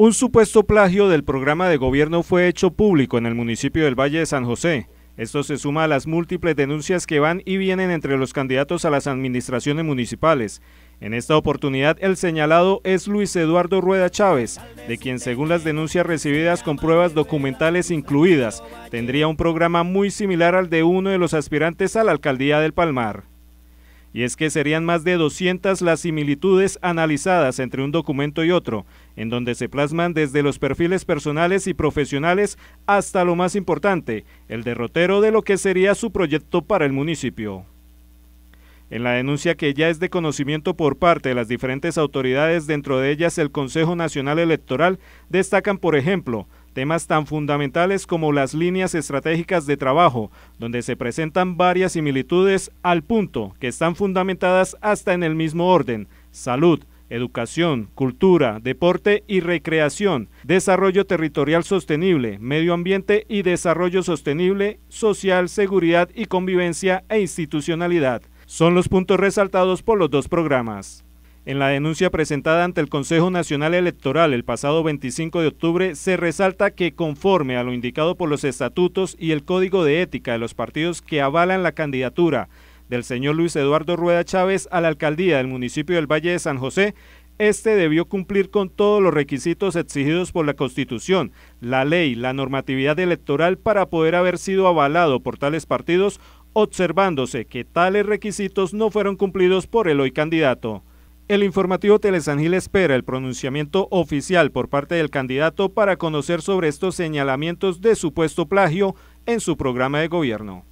Un supuesto plagio del programa de gobierno fue hecho público en el municipio del Valle de San José. Esto se suma a las múltiples denuncias que van y vienen entre los candidatos a las administraciones municipales. En esta oportunidad el señalado es Luis Eduardo Rueda Chávez, de quien según las denuncias recibidas con pruebas documentales incluidas, tendría un programa muy similar al de uno de los aspirantes a la alcaldía del Palmar y es que serían más de 200 las similitudes analizadas entre un documento y otro, en donde se plasman desde los perfiles personales y profesionales hasta lo más importante, el derrotero de lo que sería su proyecto para el municipio. En la denuncia que ya es de conocimiento por parte de las diferentes autoridades, dentro de ellas el Consejo Nacional Electoral, destacan, por ejemplo, temas tan fundamentales como las líneas estratégicas de trabajo, donde se presentan varias similitudes al punto que están fundamentadas hasta en el mismo orden, salud, educación, cultura, deporte y recreación, desarrollo territorial sostenible, medio ambiente y desarrollo sostenible, social, seguridad y convivencia e institucionalidad. Son los puntos resaltados por los dos programas. En la denuncia presentada ante el Consejo Nacional Electoral el pasado 25 de octubre, se resalta que conforme a lo indicado por los estatutos y el código de ética de los partidos que avalan la candidatura del señor Luis Eduardo Rueda Chávez a la alcaldía del municipio del Valle de San José, este debió cumplir con todos los requisitos exigidos por la Constitución, la ley, la normatividad electoral para poder haber sido avalado por tales partidos, observándose que tales requisitos no fueron cumplidos por el hoy candidato. El informativo Telesangil espera el pronunciamiento oficial por parte del candidato para conocer sobre estos señalamientos de supuesto plagio en su programa de gobierno.